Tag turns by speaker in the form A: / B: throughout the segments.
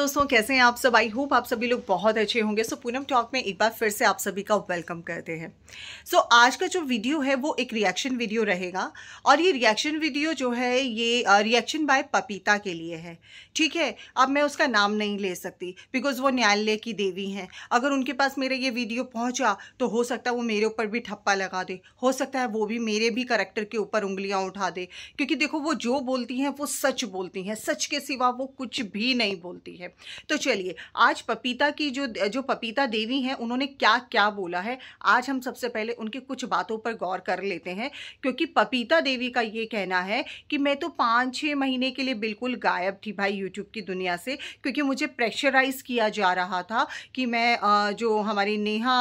A: दोस्तों कैसे हैं आप सब आई होप आप सभी लोग बहुत अच्छे होंगे सो so, पूनम टॉक में एक बार फिर से आप सभी का वेलकम करते हैं सो so, आज का जो वीडियो है वो एक रिएक्शन वीडियो रहेगा और ये रिएक्शन वीडियो जो है ये रिएक्शन बाय पपीता के लिए है ठीक है अब मैं उसका नाम नहीं ले सकती बिकॉज वो न्यायालय की देवी हैं अगर उनके पास मेरा ये वीडियो पहुँचा तो हो सकता है वो मेरे ऊपर भी ठप्पा लगा दे हो सकता है वो भी मेरे भी करेक्टर के ऊपर उंगलियाँ उठा दे क्योंकि देखो वो जो बोलती हैं वो सच बोलती हैं सच के सिवा वो कुछ भी नहीं बोलती है है तो चलिए आज पपीता की जो जो पपीता देवी हैं उन्होंने क्या क्या बोला है आज हम सबसे पहले उनके कुछ बातों पर गौर कर लेते हैं क्योंकि पपीता देवी का ये कहना है कि मैं तो पाँच छः महीने के लिए बिल्कुल गायब थी भाई यूट्यूब की दुनिया से क्योंकि मुझे प्रेशराइज किया जा रहा था कि मैं जो हमारी नेहा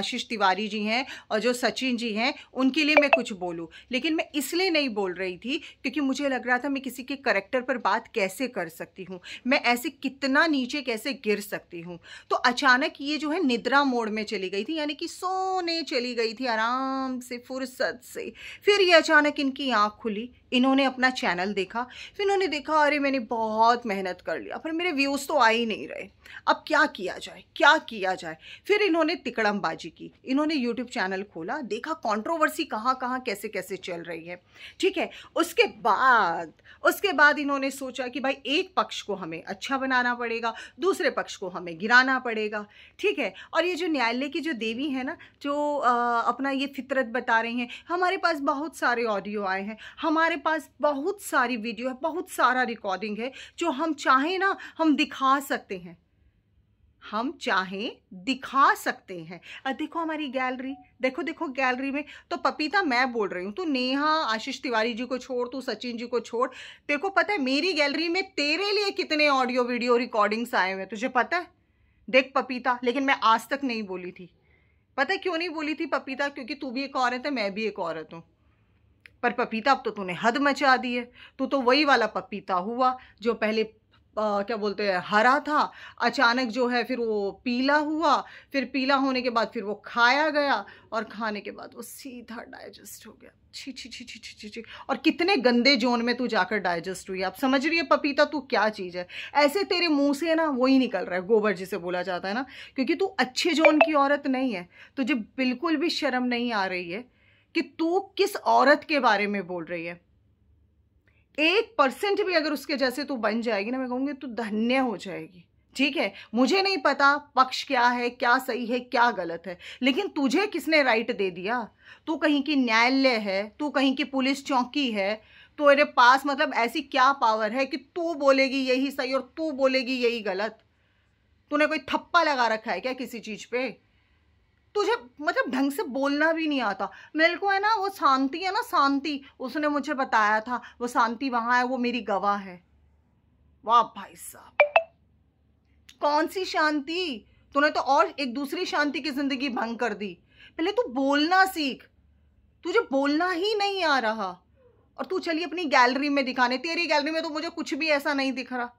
A: आशीष तिवारी जी हैं और जो सचिन जी हैं उनके लिए मैं कुछ बोलूँ लेकिन मैं इसलिए नहीं बोल रही थी क्योंकि मुझे लग रहा था मैं किसी के करेक्टर पर बात कैसे कर सकती हूँ मैं ऐसे कितने इतना नीचे कैसे गिर सकती हूँ तो अचानक ये जो है निद्रा मोड में चली गई थी यानी कि सोने चली गई थी आराम से फुर्सत से फिर ये अचानक इनकी आँख खुली इन्होंने अपना चैनल देखा फिर इन्होंने देखा अरे मैंने बहुत मेहनत कर लिया पर मेरे व्यूज़ तो आ ही नहीं रहे अब क्या किया जाए क्या किया जाए फिर इन्होंने तिकड़मबाजी की इन्होंने यूट्यूब चैनल खोला देखा कॉन्ट्रोवर्सी कहाँ कहाँ कैसे कैसे चल रही है ठीक है उसके बाद उसके बाद इन्होंने सोचा कि भाई एक पक्ष को हमें अच्छा बनाना पड़ेगा दूसरे पक्ष को हमें गिराना पड़ेगा ठीक है और ये जो न्यायालय की जो देवी है ना जो आ, अपना ये फितरत बता रही हैं हमारे पास बहुत सारे ऑडियो आए हैं हमारे पास बहुत सारी वीडियो है बहुत सारा रिकॉर्डिंग है जो हम चाहें ना हम दिखा सकते हैं हम चाहें दिखा सकते हैं देखो हमारी गैलरी देखो देखो गैलरी में तो पपीता मैं बोल रही हूँ तो नेहा आशीष तिवारी जी को छोड़ तू सचिन जी को छोड़ तेरे को पता है मेरी गैलरी में तेरे लिए कितने ऑडियो वीडियो रिकॉर्डिंग्स आए हुए तुझे पता है देख पपीता लेकिन मैं आज तक नहीं बोली थी पता है क्यों नहीं बोली थी पपीता क्योंकि तू भी एक औरत है मैं भी एक औरत हूँ पर पपीता अब तो तूने हद मचा दी है तू तो वही वाला पपीता हुआ जो पहले आ, क्या बोलते हैं हरा था अचानक जो है फिर वो पीला हुआ फिर पीला होने के बाद फिर वो खाया गया और खाने के बाद वो सीधा डाइजेस्ट हो गया छी छी छी छी छी छी छी और कितने गंदे जोन में तू जाकर डाइजेस्ट हुई आप समझ रही है पपीता तू क्या चीज़ है ऐसे तेरे मुंह से ना वही निकल रहा है गोबर जिसे बोला जाता है ना क्योंकि तू अच्छे जोन की औरत नहीं है तुझे बिल्कुल भी शर्म नहीं आ रही है कि तू किस औरत के बारे में बोल रही है एक परसेंट भी अगर उसके जैसे तू बन जाएगी ना मैं कहूँगी तू धन्य हो जाएगी ठीक है मुझे नहीं पता पक्ष क्या है क्या सही है क्या गलत है लेकिन तुझे किसने राइट दे दिया तू कहीं की न्यायालय है तू कहीं की पुलिस चौकी है तो तेरे पास मतलब ऐसी क्या पावर है कि तू बोलेगी यही सही और तू बोलेगी यही गलत तूने कोई थप्पा लगा रखा है क्या किसी चीज़ पे तुझे मतलब ढंग से बोलना भी नहीं आता मेरे को है ना वो शांति है ना शांति उसने मुझे बताया था वो शांति वहां है वो मेरी गवाह है वाह भाई साहब कौन सी शांति तूने तो और एक दूसरी शांति की ज़िंदगी भंग कर दी पहले तू बोलना सीख तुझे बोलना ही नहीं आ रहा और तू चली अपनी गैलरी में दिखाने तेरी गैलरी में तो मुझे कुछ भी ऐसा नहीं दिख रहा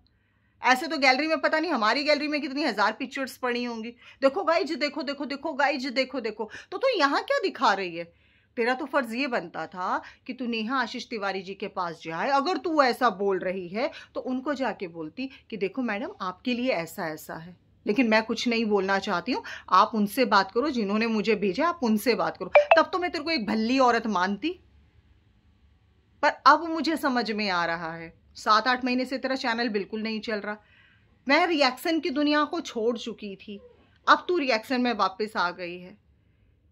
A: ऐसे तो गैलरी में पता नहीं हमारी गैलरी में कितनी हज़ार पिक्चर्स पड़ी होंगी देखो गाइज देखो देखो देखो गाइज देखो देखो तो तू तो यहाँ क्या दिखा रही है तेरा तो फ़र्ज़ ये बनता था कि तू नेहा आशीष तिवारी जी के पास जाए अगर तू ऐसा बोल रही है तो उनको जाके बोलती कि देखो मैडम आपके लिए ऐसा ऐसा है लेकिन मैं कुछ नहीं बोलना चाहती हूँ आप उनसे बात करो जिन्होंने मुझे भेजा आप उनसे बात करो तब तो मैं तेरे को एक भल्ली औरत मानती पर अब मुझे समझ में आ रहा है सात आठ महीने से तेरा चैनल बिल्कुल नहीं चल रहा मैं रिएक्शन की दुनिया को छोड़ चुकी थी अब तू रिएक्शन में वापस आ गई है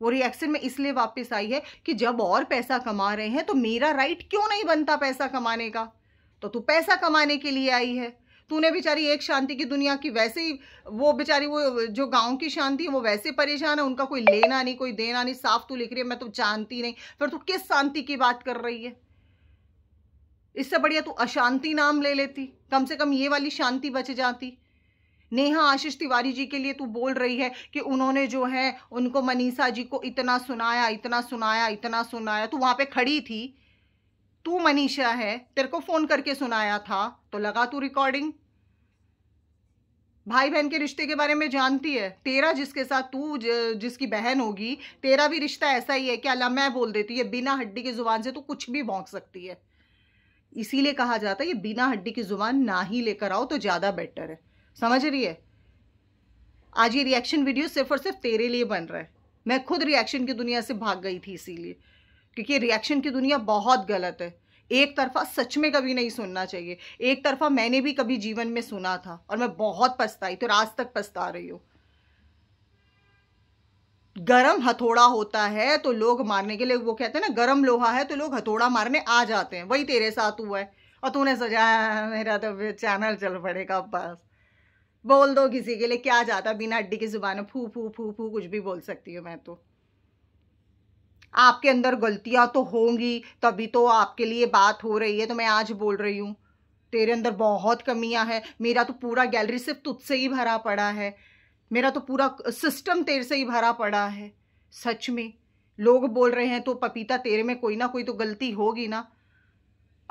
A: वो रिएक्शन में इसलिए वापस आई है कि जब और पैसा कमा रहे हैं तो मेरा राइट क्यों नहीं बनता पैसा कमाने का तो तू पैसा कमाने के लिए आई है तूने बेचारी एक शांति की दुनिया की वैसे ही वो बेचारी वो जो गांव की शांति है वो वैसे परेशान है उनका कोई लेना नहीं कोई देना नहीं साफ तू लिख रही है मैं तो जानती नहीं फिर तू किस शांति की बात कर रही है इससे बढ़िया तू अशांति नाम ले लेती कम से कम ये वाली शांति बच जाती नेहा आशीष तिवारी जी के लिए तू बोल रही है कि उन्होंने जो है उनको मनीषा जी को इतना सुनाया इतना सुनाया इतना सुनाया तू वहाँ पे खड़ी थी तू मनीषा है तेरे को फ़ोन करके सुनाया था तो लगा तू रिकॉर्डिंग भाई बहन के रिश्ते के बारे में जानती है तेरा जिसके साथ तू जिसकी बहन होगी तेरा भी रिश्ता ऐसा ही है कि अल्लाह मैं बोल देती है बिना हड्डी की ज़ुबान से तू कुछ भी भोंक सकती है इसीलिए कहा जाता है ये बिना हड्डी की जुबान ना ही लेकर आओ तो ज़्यादा बेटर है समझ रही है आज ये रिएक्शन वीडियो सिर्फ और सिर्फ तेरे लिए बन रहा है मैं खुद रिएक्शन की दुनिया से भाग गई थी इसीलिए क्योंकि रिएक्शन की दुनिया बहुत गलत है एक तरफा सच में कभी नहीं सुनना चाहिए एक तरफा मैंने भी कभी जीवन में सुना था और मैं बहुत पछताई तो आज तक पछता रही हूँ गरम हथौड़ा होता है तो लोग मारने के लिए वो कहते हैं ना गरम लोहा है तो लोग हथौड़ा मारने आ जाते हैं वही तेरे साथ हुआ है और तूने सजाया हाँ, मेरा तो चैनल चल पड़ेगा पास बोल दो किसी के लिए क्या जाता बिना हड्डी की जुबान फू फू फू फू कुछ भी बोल सकती हूँ मैं तो आपके अंदर गलतियाँ तो होंगी तभी तो आपके लिए बात हो रही है तो मैं आज बोल रही हूँ तेरे अंदर बहुत कमियाँ हैं मेरा तो पूरा गैलरी सिर्फ तुझसे ही भरा पड़ा है मेरा तो पूरा सिस्टम तेरे से ही भरा पड़ा है सच में लोग बोल रहे हैं तो पपीता तेरे में कोई ना कोई तो गलती होगी ना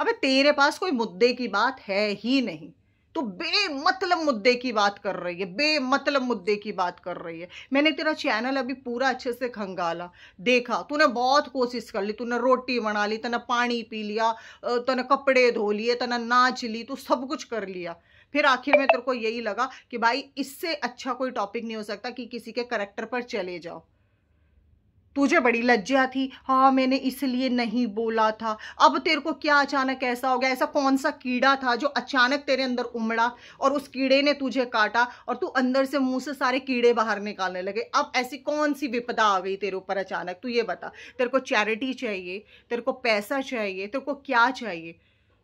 A: अबे तेरे पास कोई मुद्दे की बात है ही नहीं तो बेमतलब मुद्दे की बात कर रही है बेमतलब मुद्दे की बात कर रही है मैंने तेरा चैनल अभी पूरा अच्छे से खंगाला देखा तूने बहुत कोशिश कर ली तूने रोटी बना ली तने पानी पी लिया तने कपड़े धो लिए तने नाच ली तू सब कुछ कर लिया फिर आखिर में तेरे को यही लगा कि भाई इससे अच्छा कोई टॉपिक नहीं हो सकता कि किसी के करेक्टर पर चले जाओ तुझे बड़ी लज्जा थी हाँ मैंने इसलिए नहीं बोला था अब तेरे को क्या अचानक ऐसा हो गया ऐसा कौन सा कीड़ा था जो अचानक तेरे अंदर उमड़ा और उस कीड़े ने तुझे काटा और तू अंदर से मुंह से सारे कीड़े बाहर निकालने लगे अब ऐसी कौन सी विपदा आ गई तेरे ऊपर अचानक तू ये बता तेरे को चैरिटी चाहिए तेरे को पैसा चाहिए तेरे को क्या चाहिए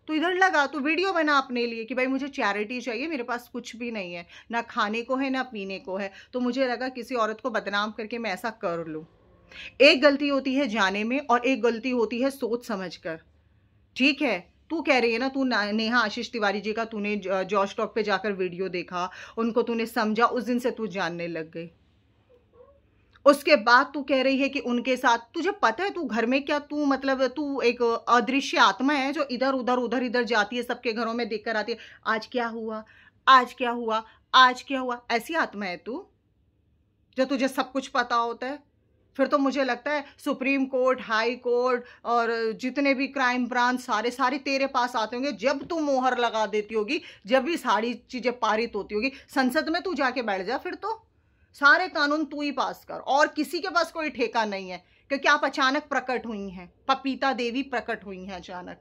A: तो इधर लगा तो वीडियो बना अपने लिए कि भाई मुझे चैरिटी चाहिए मेरे पास कुछ भी नहीं है ना खाने को है ना पीने को है तो मुझे लगा किसी औरत को बदनाम करके मैं ऐसा कर लूँ एक गलती होती है जाने में और एक गलती होती है सोच समझ कर ठीक है तू कह रही है ना तू नेहा आशीष तिवारी जी का तूने जॉश टॉक पे जाकर वीडियो देखा उनको तूने समझा उस दिन से तू जानने लग गई उसके बाद तू कह रही है कि उनके साथ तुझे पता है तू घर में क्या तू मतलब तू एक अदृश्य आत्मा है जो इधर उधर उधर इधर जाती है सबके घरों में देख कर आती है आज क्या हुआ आज क्या हुआ आज क्या हुआ ऐसी आत्मा है तू जो तुझे सब कुछ पता होता है फिर तो मुझे लगता है सुप्रीम कोर्ट हाई कोर्ट और जितने भी क्राइम ब्रांच सारे सारे तेरे पास आते होंगे जब तू मोहर लगा देती होगी जब भी सारी चीज़ें पारित होती होगी संसद में तू जाके बैठ जा फिर तो सारे कानून तू ही पास कर और किसी के पास कोई ठेका नहीं है क्योंकि आप अचानक प्रकट हुई हैं पपीता देवी प्रकट हुई हैं अचानक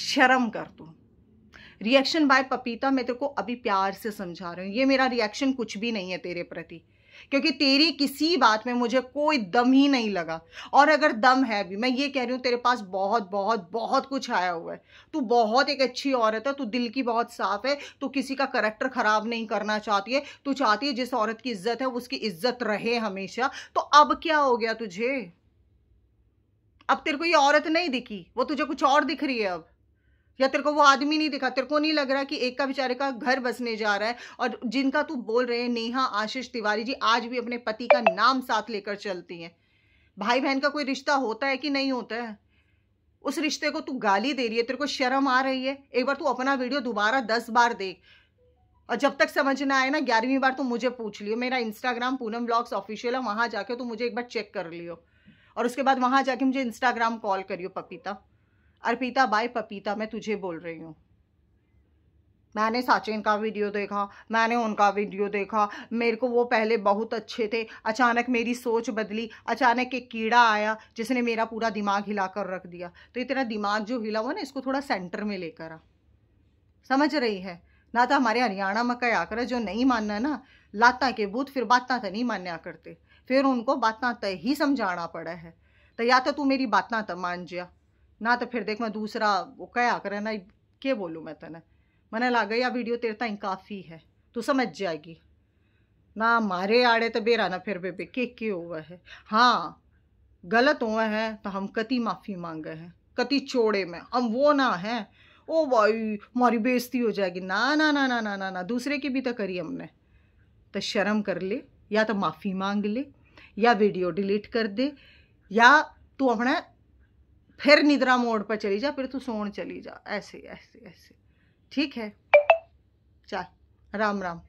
A: शर्म कर तू रिएक्शन बाय पपीता मैं तेरे को अभी प्यार से समझा रही हूँ ये मेरा रिएक्शन कुछ भी नहीं है तेरे प्रति क्योंकि तेरी किसी बात में मुझे कोई दम ही नहीं लगा और अगर दम है भी मैं ये कह रही हूँ तेरे पास बहुत बहुत बहुत कुछ आया हुआ है तू बहुत एक अच्छी औरत है तू दिल की बहुत साफ है तू किसी का करेक्टर ख़राब नहीं करना चाहती है तू चाहती है जिस औरत की इज्जत है उसकी इज्जत रहे हमेशा तो अब क्या हो गया तुझे अब तेरे को ये औरत नहीं दिखी वो तुझे कुछ और दिख रही है अब या तेरे को वो आदमी नहीं दिखा तेरे को नहीं लग रहा कि एक का बेचारे का घर बसने जा रहा है और जिनका तू बोल रहे हैं नेहा आशीष तिवारी जी आज भी अपने पति का नाम साथ लेकर चलती हैं भाई बहन का कोई रिश्ता होता है कि नहीं होता है उस रिश्ते को तू गाली दे रही है तेरे को शर्म आ रही है एक बार तू अपना वीडियो दोबारा दस बार देख और जब तक समझ ना आए ना ग्यारहवीं बार तो मुझे पूछ लियो मेरा इंस्टाग्राम पूनम ब्लॉग्स ऑफिशियल है वहाँ जाके तो मुझे एक बार चेक कर लियो और उसके बाद वहाँ जाके मुझे इंस्टाग्राम कॉल करियो पपीता अर्पिता बाय पपीता मैं तुझे बोल रही हूँ मैंने साचिन का वीडियो देखा मैंने उनका वीडियो देखा मेरे को वो पहले बहुत अच्छे थे अचानक मेरी सोच बदली अचानक एक कीड़ा आया जिसने मेरा पूरा दिमाग हिला कर रख दिया तो इतना दिमाग जो हिला हुआ ना इसको थोड़ा सेंटर में लेकर आ समझ रही है ना तो हमारे हरियाणा में कहीं आकर जो नहीं मानना ना लाता के बूथ फिर बातना तो नहीं मान्या करते फिर उनको बातना तय तो ही समझाना पड़ा है तो या तो तू मेरी बातना तो मान जा ना तो फिर देख मैं दूसरा वो कया करे ना के बोलूँ मैं तेने मैंने लागे या वीडियो तेरे ताई काफ़ी है तू समझ जाएगी ना मारे आड़े तो बेरा ना फिर बेबे के के हुआ है हाँ गलत हुआ है तो हम कति माफ़ी मांगे हैं कति चोड़े में हम वो ना हैं ओ भाई हमारी बेइज्जती हो जाएगी ना ना ना ना ना ना ना दूसरे की भी तो करी हमने तो शर्म कर ले या तो माफ़ी मांग ले या वीडियो डिलीट कर दे या तू अपना फिर निद्रा मोड पर चली जा फिर तू सोन चली जा ऐसे ऐसे ऐसे ठीक है चल राम राम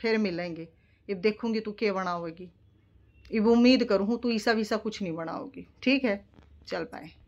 A: फिर मिलेंगे इब देखूंगी तू क्या बनाओगी इब उम्मीद करूँ तू ईसा वीसा कुछ नहीं बनाओगी ठीक है चल पाए